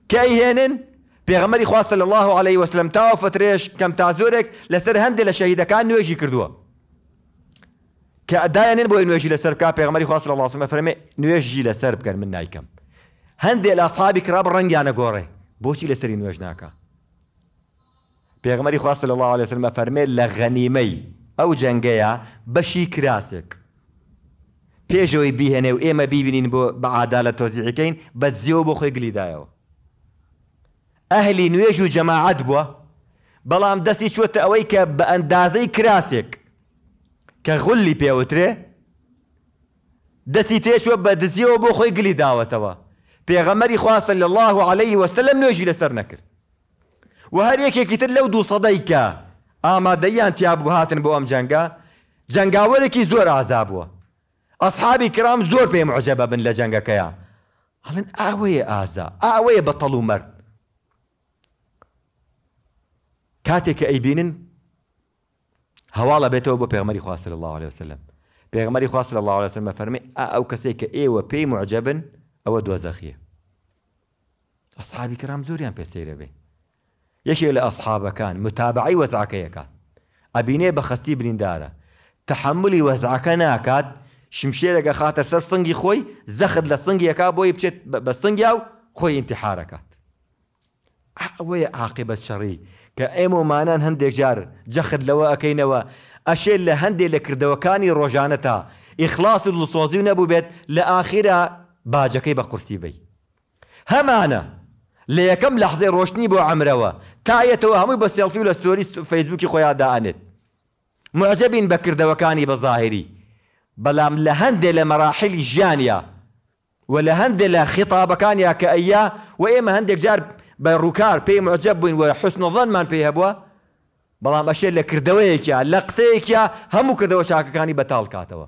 كاي هنن پێغەمەری خواستە لە الله عليه وسلم تاوە فترێش کەم تا زۆرێک لەسەر هەندێک لە شەهیدەکان نوێژی کردووە کە ئەدایانێن بۆی نوێژی لەسەر کا پێغەمەری خواست لە اللهسممە فەرمێ نوێژی لەسەر بکەن من نیکەم هەندێک لە سابی کرا بە ڕەنگیانە گۆڕێ بۆچی لەسەری نوێژ ناکە پێغمەری خواست لە الله لەسممە فەرمێ لە غەنیمەی ئەو جەنگەیە بەشی کراسێک پێشەوەی بیهێنێ و ئێمە بیبینین بۆ بە عادالە تۆزیعەکەین بە زیەوە بۆ خۆی گلیدایەوە ئەهلی نوێژ و جەماعەت بووە بەڵام دەستی چوەتە ئەوەی کە بە ئەندازەی کراسێک کە غلی پێوترێ دەستی تێشوە بە دزیەوە بۆ خۆی گلی داوەتەوە پێغەمەری خواسە لە الله عليه وسلم نوێژی لەسەر نەکرد و هەر یەکێکی تر لەو دوو سەدەی کە ئامادەیان تیابوو هاتن بۆ ئەم جەنگە جەنگاوەرێکی زۆر ئازا بووە ئەسحابی کرام زۆر پێی معجەبە بن لە جەنگەکەیە هەڵن ئاوەیە ئازا ئاوەیە بە تەڵ و مەرد کاتێک اي بينن هەواڵە بيتو بو پێغمەری خواست صلى الله عليه وسلم بيغمري خواه صلى الله عليه وسلم فەرمی ئەو کەسێک کە و بي معجبن ئەوە دووەزەخیە ئەصحابی کرام زۆریان پێسەیرە بێ یەکێک لە ئەصحابەکان متابعی وەزعەکەیەکات ئەبینێ بە خستی بریندارە تحملی وەزعەکە ناکات شمشێرەگە خاتە خاطر سر صنجي خوي زخد لصنجي يكا بچێت بە بصنجي او خوي انتحاركات ويا عاقبة شري کە ئێمەمانان هەندێک جار جەخت لەوە ئەەکەینەوە ئەشێ لە هەندێک لە کردەوەکانی ڕۆژانە تا ئیخلاس و لوسۆزی نەبوو بێت لە ئاخیرا باجەکەی بە قورسی بی هەمانە لە یەکەم لەحزێ ڕۆشتنی بۆ ئەمرەوە تایەتەوە هەمووی بە سێڵفی و لە ستۆری فەیسبوکی خۆیاداانێت معجبین بە کردەوەکانی بە ظاهری بەڵام لە هەندێک لە مەراحلی ژیانیا و لە هەندێک لە خیتابەکانیا کە ئەیا و ئێمە هەندێک جار بە ڕووکار پێی مۆجب بووین وە حستن و ظەنمان پێ هەبووە بەڵام ئەشێ يا کردەوەیەکیە لە قسەیەکیە هەموو کردەوە چاکەکانی بەتاڵ کاتەوە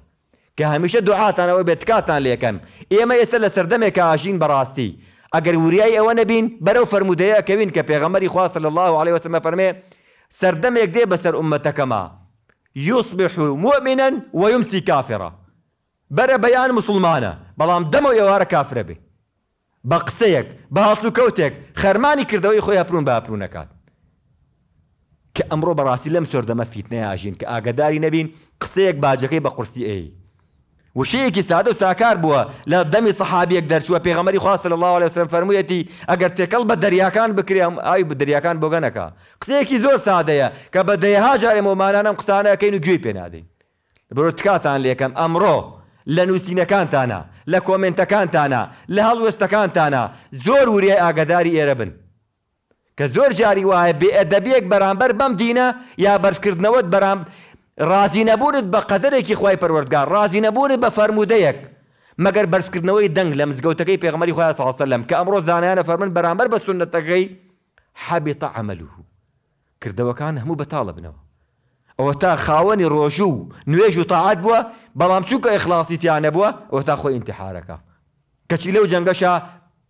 کە هەمیشە دوعاتانەوە بێت کاتان لێکەم ئێمە ئێستا لە سەردەمێکە ئاژین بەڕاستی ئەگەر وریای ئەوە نەبین برو فرەرمودەیە کەوین کە پێغەمەری خواست لە الله عليه وسلم وسمە فەرمێ سەردەمێک بسر أمتك ما يصبح مؤمنا ويمسي كافرا بر بيان مسلمانا بلام دمو يوار كافر بێ بە قسەیەک بە هاڵ و کەوتێک خەرمانی کردەوەی خۆی ئەپرون باپرون نکات کە ئەمڕۆ بەڕاستی لەم سۆردەمە فیتنەیە ئاژین کە ئاگداری نەبین قسەیەک باجەکەی بە قورسی ئەی وشەیەکی سادە و ساکار بووە لە دەمی سەحابیەک دەرچووە پێغەمەری خواست لە الله لەسرم فەرموویەتی ئەگەر تێکەڵ بە دەریاکان بکرێم ئاوی بە دەریاکان بۆگەنەکە قسەیەکی زۆر سادەیە کە بە دەیها جارێ مۆمانانم قسانەکەین و گوێی پێنادەین بەۆ تکاتان لێکەم ئەمڕۆ لە نووسینەکانتانە لە کۆمنتەکانتانە لە هەڵوێستەکانتانە زۆر وریای ئاگداری ئێرە بن کە زۆر جاری وایە بێئدەبیەک بەرامبەر بەم دینە یا بەرزکردنەوەت بەرام ڕازی نەبوونت بە قەدرێکی خی پەروەردگار ڕازی نەبوونت بە فەرمودەیەک مەگەر بەرزکردنەوەی دەنگ لە مزگەوتەکەی پێغمەری خۆیان ساڵسە لەم کە ئەمڕۆ زانیانە فەرمن بەرامبەر بە سونەتەکەی حەبیتە ئەمەلوه کردەوەکان هەموو بەتاڵە بنەوە ئەوە تا خاوەنی ڕۆژوو نوێژ و تاعات بووە بەڵام چووکە ئەخلاصی تیانە بووە ئۆتا خۆی ئینتحارەکە کەچی لەو جەنگەشە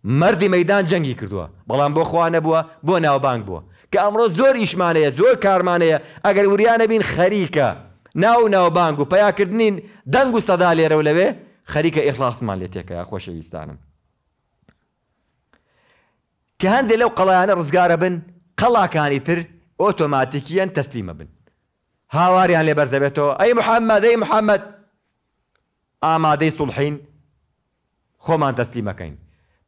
مردی مەدان جەنگی کردووە بەڵام بۆ خوانە بووە بۆ ناوبانگ بووە کە ئەمڕۆ زۆر ئیشمانەیە زۆر کارمانەیە ئەگەر وریانە بین خەریکە ناو ناوبانگ و پیاکردنین دەنگ و سەدا لێرە و لەوێ خەریکە ئیخلاسمان لێ تێکەیە خۆشەویستانم کە هەندێک لەو قەڵیانە ڕزگارە بن قەڵاکانی تر ئۆتۆماتیکیان تەسلیمە بن هاواریان لێ بەرزەبێتەوە ئەی محەممەد ئەی محەممەد ئامادەی سڵحین خۆمان تەسلیمەکەین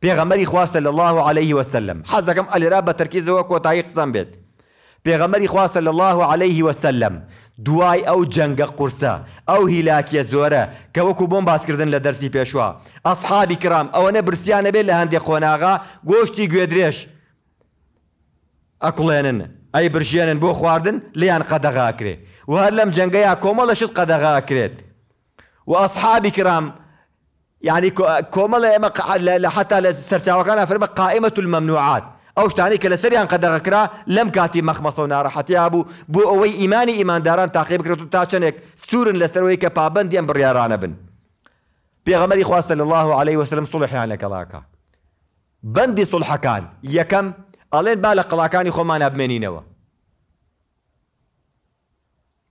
پێغەمەری خواستە لە الله عليه وسلم حەزەکەم ئەلێرا بە تەرکیزەوە کۆتایی قسەم بێت پێغەمەری خواستە لە الله عليه وسلم دوای ئەو جەنگە قورسە ئەو هیلاکیە زۆرە کە وەکو بۆم باسکردن لە دەرسی پێشوە ئەسحابی کرام ئەوە نە برسیانە بێت لە هەندێک خۆناغا گۆشتی گوێدرێژ ئەکڵێنن ئەی برژێنن بۆ خواردن لیان قەدەغاکرێ و هەر لەم جەنگەیە کۆمەڵەشت قەدەغاکرێت وأصحابي كرام يعني كۆمەڵە حتى حتا كان سەرچاوەکان قائمه الممنوعات المەمنوعات ئەو شتانی کە لە سەریان قەدەغەکرا لەم کاتی مەخمەسە و ناڕەحەتیا بوو بۆ ئەوەی ئیمانی ئیمانداران تاقی بکرێت و تا چنێک سوورن لەسەرەوەی کە پابندیان بن پێغەمەری خواستە صلى الله عليه وسلم سڵحیان لە بندي بەندی سڵحەکان یەکەم ألين با لە خوما خۆمان نوا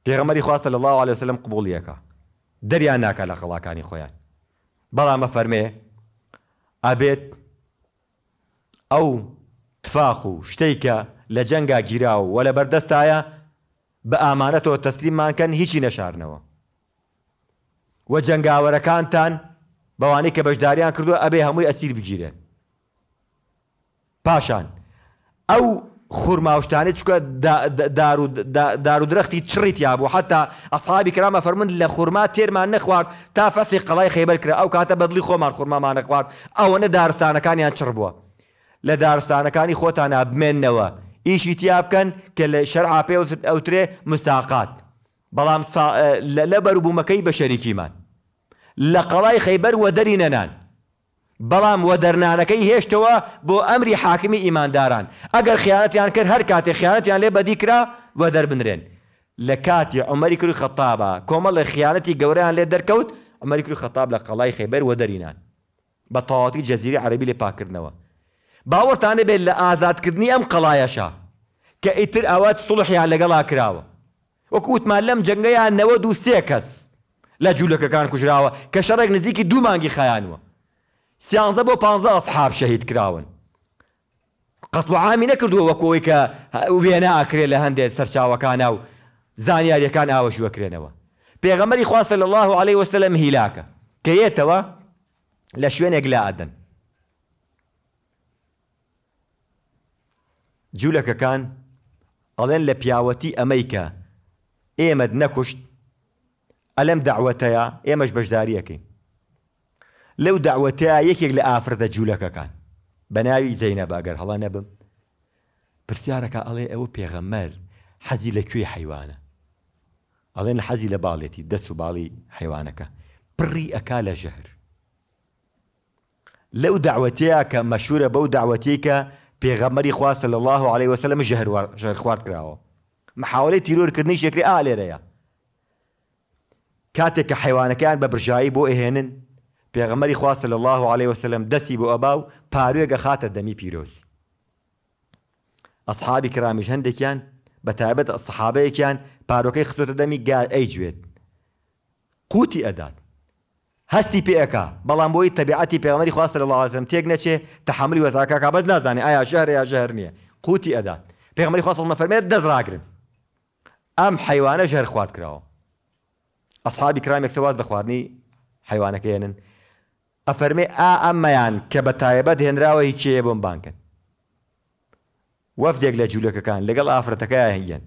پێغەمەری خواستە صلى الله عليه وسلم قبول ياكا دەریان ناکە لە قڵاکانی خۆیان بەڵامە فەرمێ ئابێت ئەو تفاق و شتەی کە لە جەنگا گیرا و وە لە بەردەستایە بە ئامانەتەوە تەسلیمانکەن هیچی نەشارنەوە وە جەنگاوەرەکانتان بەوانەی کە بەشداریان کردووە ئەبێ هەمووی ئەسیر بگیرێن پاشان ئەو خورماوشتانی چکە دار و درختی چڕیت یا بوو حتا ئەصحابی کرامە فەرمند لە خورما تێرمان نەخوارد تا فەسی قەڵای خێبەر کرا ئەو کاتە بەدلی خۆمان خورمامان نەخوارد ئەوەنە دارستانەکانیان چڕ بووە لە دارستانەکانی خۆتانە بمێننەوە ئیشی تیا بکەن کە لە شەرعا پێوزت ئەوترێ مساقات بەڵام لە بەربوومەکەی بە شەریکیمان لە قەڵای خەیبەر وە دەری نەنان بەڵام وە دەرنانەکەی هێشتەوە بۆ ئەمری حاکمی ئیمانداران ئەگەر خیانەتیان کرد هەر کاتێ خیانەتیان لێ بەدیکرا وە دەربنرێن لە کاتی عمەری کوری خەتابە کۆمەڵ لە خیانەتی گەوریان لێ دەرکەوت ئەمەری کوری خەتاب لە قەڵای خێبەر وە دەرینان بە تەواتی جەزیری عربی لێ پاکردنەوە باوەتانە بێت لە ئازادکردنی ئەم قەڵایەشە کە ئیتر ئەوات سڵحیان لەگەڵا کراوە وەکووتمان لەم جەنگەیان نەوە دوو سێ کەس لە جوولەکەکان کوژراوە کە شەڕێک نزیکی دوو مانگی خایانوە سیانزە بۆ 15 ئەسحاب شەهید کراون قەتڵعامی نەکردووە وەکەوەی کە وێنە ئاکرێت لە هەندێک سەرچاوەکانە و زانیاریەکان ئاوەشوەکرێنەوە پێغەمەری خواسە لە الله عليه وسلم هیلاکە کە یێتەوە لە شوێنێک لا ئەدەن جوولەکەکان ئەڵێن لە پیاوەتی ئەمەیکە ئێمەد نەکوشت ئەلەم داوەتەیە ئێمەش بەشداریەکەی لەو داوەتەیە یەکێک لە ئافرەتە جوولەکەکان بەناوی زەینە باگەر هەڵا نەبم پرسیارەکە ئەڵێ ئەوە پێغەمەر حەزی لەکوێ حیوانە ئەڵێن لە حەزی لە باڵێتی دەست و باڵی حیوانەکە پڕی ئەکا لە ژەهر لەو داوەتەیە کە مەشورە بەو داوەتی کە پێغەمەری خواستە لە الله عليه وسلم ژەهر خوارد کراوە محاولی تیرۆرکردنی شکری ئالێرەیە کاتێک کە حیوانەکەیان بە برژایی بۆ ئەهێنن پێغەمەری خواستە صلی الله عليه وسلم دەسی بۆ ئەبا و پارێگە خاتە دەمی پیرۆزی ئەسحابی کرامیش هەندێکیان بە تایبەت سحابەیەکیان پارۆکەی خستۆتە دەمی گار ئەیجوێت قوتی ئەدات هەستی پێەکە بەڵام بۆی تەبیعەتی پێغەمەری خواستە لە لازم تێک نەچێ تحملی وەزاکە بەس نازانێ ئایا ژەهر یا ژەهر نییە قوتی ئەدات پێغەمەری خواستڵمە فەرمێت دەزراگرن ئەم حیوانە ژەهر خوارد کراوە ئەسحابی کرامێک سەواز لە خواردنی حیوانەکەێنن ئەفەرمێ ئا ئەممەیان کە بە تایبەت هێنراوەی کێ بۆم بانکن وەفدێک لە جوولەکەکان لەگەڵ ئافرەتەکەی هەنگێن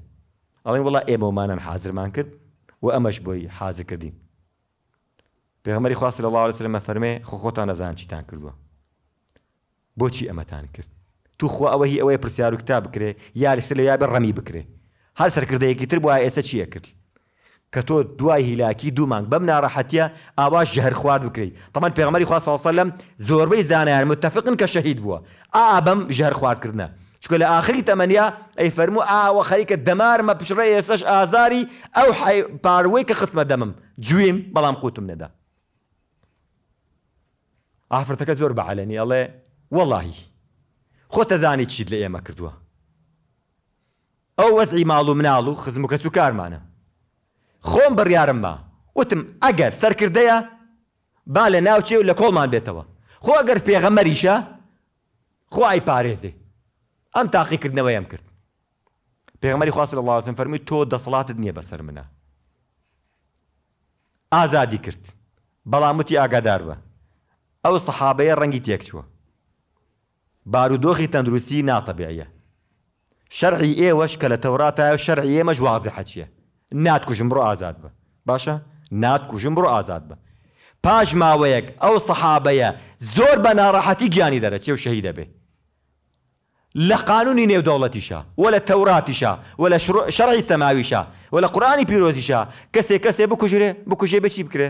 ئەڵین وڵا ئێمەمانم حازرمان کرد و ئەمەش بۆی حازر کردین پێغمەری خواست لە لاوە سرمە فەرمێ خۆخۆتان نەزان چیتان کردووە بۆچی ئەمەتان کرد تو خۆ ئەوە هی ئەوەی پرسیار و کتاب بکرێ یاریسە لە یابە ڕەمی بکرێ هەر سەرکردەیەکی تر بۆە ئێستا چییە کرد کە تۆ دوای هیلاکی دوومانگ بەم ناڕەحەتە ئاواش ژهر خوارد بکەیت تەمان پێغمەری خواسەڵسەلم زۆربەی زانایان متتەفقن کە شەهید بووە ئا بەم ژهر خواردکردە چکە لە آخری تەمەنیا ئەی فەرمو ئاوە خەریکە دەمارمە پشڕێ ئێسش ئازاری ئەو پاروەی کە خستمە دەمم جویم بەڵام قوتم نەدا ئافرەتەکە زۆر بەعاەنی ئەڵێ وەڵی خۆتەزانی چیت لە ئێمە کردووە ئەو وەزعی ماڵ و مناڵ و خزم و کەس و کارمانە خۆم بڕیارم بە وتم ئەگەر سەرکردەیە با لە ناوچێ و لە کۆڵمان بێتەوە خۆ ئەگەر پێغەمەریشە خی پارێزێ ئەم تاقیکردنەوەیم کرد پێغمەری خواست لە لازم فەرمی تۆ دەسەڵاتت نییە بەسەر منە ئازادی کرد بەڵامتی ئاگادار بە ئەو سەحابەیە ڕەنگی تێکچووە بارودۆخی تەندروستی ناتەبیعە شەرعی ئێوەش کە لە تەوراتە شەرعی ئێمەش وازی حەچیە ناتکوژم بڕۆ ئازاد بە باشە ناتکوژم بڕۆ ئازاد بە پاش ماوەیەک ئەو سەحابەیە زۆر بە ناڕەحەتی گیانی دەرەچێ و شەهی دەبێ لە قانونی نێودەوڵەتیشە وە لە تەوراتیشە وە لە شەڕی سەماویشە وە لە قورانی پیرۆزیشە کەسێک کەسێ بکوژرێ بکوژێ بچی بکرێ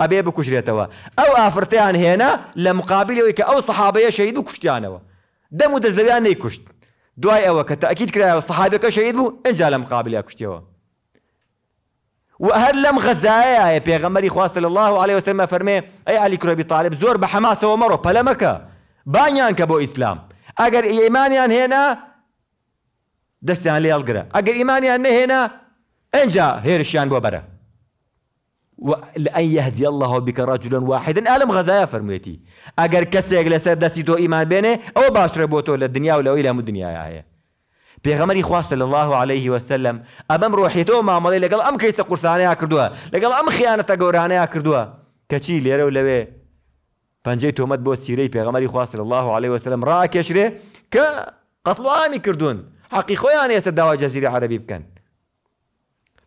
ئەبێ بکوژرێتەوە ئەو ئافرتیان هێنا لە مقابلەوەی کە ئەو سەحابەیە شەید و کوشتیانەوە دەم و دەزلەویان نەیکوشت دوای ئەوە کە تاکیید کرایەوە سەحابەکە شەید بوو ئەجا لە مقابلیا کوشتیەوە و هەر لەم غەزایە پێغەمەری خواستە الله عليه وسلم فرمي اي علی کرۆبی طالب زۆر بە حەماسەوە مەڕۆ پەلەمەکە بانیان کە بۆ ئیسلام ئەگەر هنا هێنا دەستیان لێ هەڵگرە ئەگەر ئیمانیان نەهێنا ئەجا هێرشیان بۆ بەرە لأن يهدي الله بك رجلا واحدا ألم غزايا فرميتي أجر كسيك لسر دسي تو إيمان بينه أو باشر بوتو للدنيا ولو إلى مدنيا يا هي پێغەمەری خواست لە الله عليه وسلم ئەمەم ڕۆحیتەوە مامەڵی لەگەڵ ئەم کەیتە قورسانەیە کردووە لەگەڵ ئەم خیانەتە گەورانەیە کردووە کەچی لێرە و لەوێ پەنجەی تۆمەت بۆ سیرەی پێغەمەری خواست لە الله عليه وسلم ڕاکێشرێ کە قەتڵوامی کردوون حەقی خۆیان ئێستا داوا جەزیری عەربی بکەن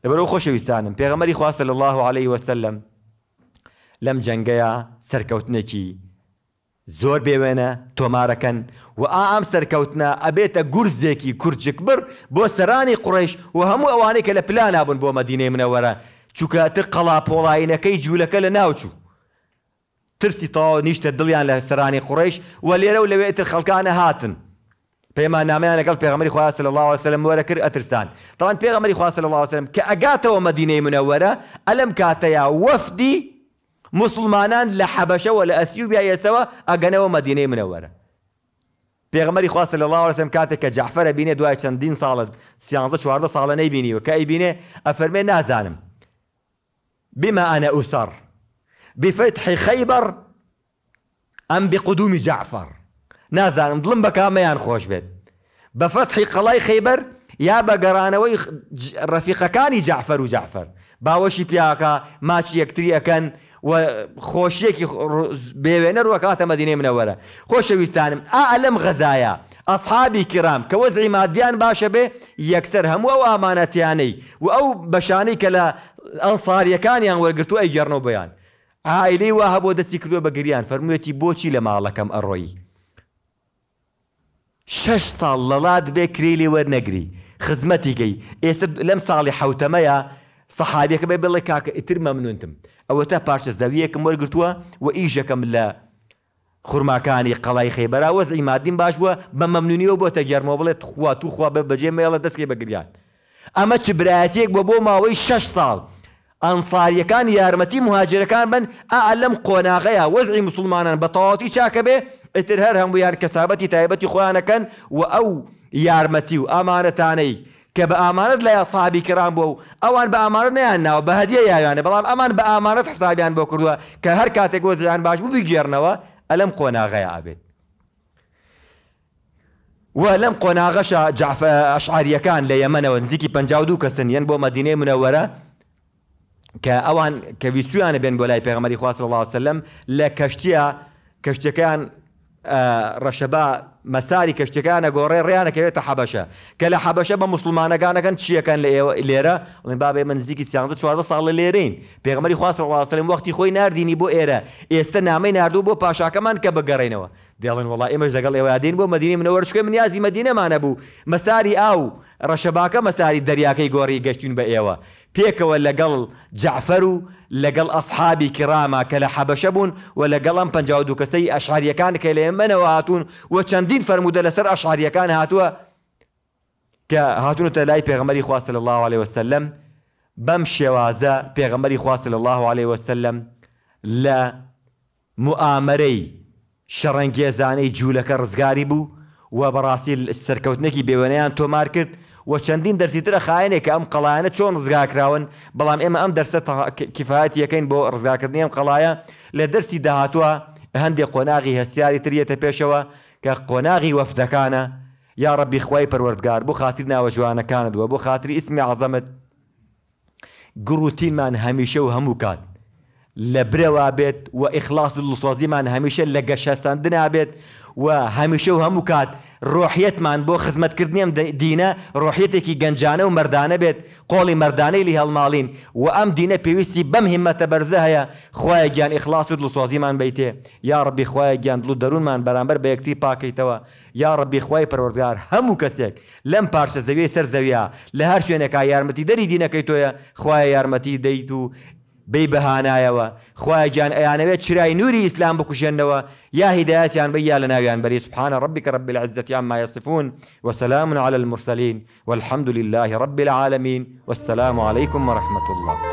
لەبەرەوە خۆشەویستانم پێغەمەری خواست لە الله عليه وسلم لم جەنگەیە سەرکەوتنێکی زۆر بێوێنە تۆمارەکەن و ئام سەرکەوتنە ئەبێتە گورزێکی کورجک بر بۆ سەرانی قڕێش و هەموو ئەوانەی کە لە پلانابوون بۆ مەدینێ منەوەرە چووکاتر قەڵاپۆڵاینەکەی جوولەکە لە ناوچوو ترسی تاوا نیشتە دڵیان لە سەرانی قڕێش و لێرە و لەوێتر خەڵکانە هاتن پێمان نامیان لەگەڵ پێغمەری خواست لە الله وسلم وەرە کرد ئەترسان تاوان پێغمەری خواست لە الله وسلم کە ئەگاتەوە مەدینەی منەوەرە ئەلم کاتەیە وەفدی مسلمانان ولا اثيوبيا لە اجنوا مدينه منوره ئەگەنەوە مەدینەی منەوەرە پێغمەری خواست لە لاوەسم کاتێک کە جعفرە بینێ دوای چەندین ساڵت سیانزە چواردە ساڵە نەیبینیوە کە ئەیبینێ ئەفەرمێ زانم بما أنا أسر بفتح خيبر أم بقدوم جعفر نازانم زانم ظلم کامەیان خۆش بێت بە بفتح قەڵای خەیبەر یا بە گەڕانەوەی ڕەفیقەکانی جعفر و جعفەر باوەشی ماشي ماچی یەکتری خۆشیەکی بێوێنە ڕوە کاتە مەدینێ منەوەرە خۆشەویستانم ئا لەم غەزایە ئەسحابی کرام کە وەزعی مادیان باشە بێ یەکسەر هەموو ئەو ئامانەتیانەی و ئەو بەشانەی کە لە ئەنساریەکانیان وەرگرتو ئەی گەڕنەوە بەیان ئائیلەی وا هەبۆ دەستی کردووە بە گریان فەرموویەتی بۆچی لە ماڵەکەم ئەڕۆیی شش ساڵ لەڵات بێ کری لێ وەرنەگری خزمەتی گەی ئێستا لەم ساڵی حوتەمەیە سەحابەکە بێ بڵێ کاکە ئیتر مەمنونتم ئەوە تا پارچە زەویەکەم وەرگتووە و ئیژەکەم لە خورماکانی قەڵای خێبەرا وەز ئیمادین باش وە بە مەمنونیەوە بۆ تەگەرمەوە بڵێت خوا توخوا بە بەجێ مێڵە دەستکەی بەگریان ئەمە چ برایەتێک بە بۆ ماوەی شش ساڵ ئەنفاریەکان یارمەتی مهاجرەکان بن ئەعلم قۆناغەیە وەزعی مسلمانان بە تەواتی چاکە بێ ئتر هەر هەموو یار کەسابەتی تایبەتی خۆیانەکەن و ئەو یارمەتی و ئامانەتانەی کە بە ئامانت لای ساابی کران بوو ئەوان بە ئامانت نیان ناوە بە هەدیە یاوانە بەڵام ئەمان بە ئامانت حسابیان بۆ کردووە کە هەر کاتێک وەزیان باش بوو بگێرنەوە ئەلم قۆناغەیە ئابێت و لەم قۆناغەشە عشعریەکان لە یەمەنەوە نزیکی پنجاو کەسن یەن بۆ مەدینەی منەوەرە کە ئەوان کە ویستویانە بێن بۆ لای پێغمەری خواست الله وسلم لە کەشتیە کەشتەکەیان ڕەشەبا مەساری کەشتەکانە گۆڕێ ڕیانەکەوێتە حەبەشە کە لە حەبەشە بە مسلمانەکانەکەن چیەکەن لە ئێوە لێرە ئەڵین بابێ من نزیکی سیانزە چوار ساڵە لێرین پێغمەری خواست ڕاستلم وەختی خۆی نردینی بۆ ئێرە ئێستا نامی نردوو بۆ پاشاکەمان کە بگەڕێنەوە دێڵن وڵا ئێمەش لەگەڵ ئێوەدین بۆ مدینی منەوەرچکە منیازی مدینەمانە بوو مەساری ئاو ڕەشەباکە مەساری دەریاکەی گۆڕی گەشتون بە ئێوە پێکەوە لەگەڵ جعفەر و لەگەڵ ئەسحابی کراما کە لە حەبەشە بوون و لەگەڵم پ دو کەسەی ئەشعریەکان کە لە منەوە هاتوون و چەندین فرەرمودە لەسەر ئەشعریەکان هاتووە کە هاتونەتە لای پێغمەری خواستە لە الله عليه وسلم بەم شێوازە پێغمەری خواستە لە الله عليه وسلم لە معامەرەی شەڕەنگێزانەی جوولەکە ڕزگاری بوو و بەڕاستی سەرکەوتنێکی بێوەنەیان تۆمار کرد و چەندین دەرسی ترە خاینێک کە ئەم قەلایەنە چۆن ڕزگاکراون بەڵام ئێمە ئەم دەرسە کیفاەت یەکەین بۆ ڕزگاکردنی ئەم قەلایە لە دەرسی داهاتوە هەندێک قۆناغی هەستیاری تریەتە پێشەوە کە قۆناغی وەفتەکانە یا ڕەبی خی پەروەردگار بۆ خااتری ناوە جوانەکانت وە بۆ خااتری ئیسمی عزەمت گروتینمان هەمیشە و هەموو کات لە برەوە بێت و ئیخلاص و لوسۆزیمان هەمیشە لە گەشەسەندنا بێت و هەمیشە و هەموو کات ڕۆحیەتمان بۆ خزمەتکردنیم دینە ڕۆحیەتێکی گەنجانە و مردانە بێت قۆڵی مردانەی لی هەڵماڵین و ئەم دینە پێویستی بەم هیمەتە بەرزە هەیە خخوایە گیان ئیخلاس و لوسۆزیمان بیتێ یا ڕبی خخوایە گیان دلو دەروونمان بەرامبەر بە یەکتی پاکەیتەوە یا ڕبی خخوای پەروەردگار هەموو کەسێک لەم پارچە زەوی سەر زەویە لە هەر شوێنێکا یارمەتی دەری دینەکەی تۆیە خخوایە یارمەتی دەیت و بی بەهانایەوە خخوایگیان ئەیانەوێت چرای نووری ئیسلام بکوژێنەوە یا هدایەتیان بە یا لە ناویان بری سبحان ربك رب العزة ما يصفون وسلام على المرسلين والحمد لله رب العالمين والسلام عليكم ورحمة الله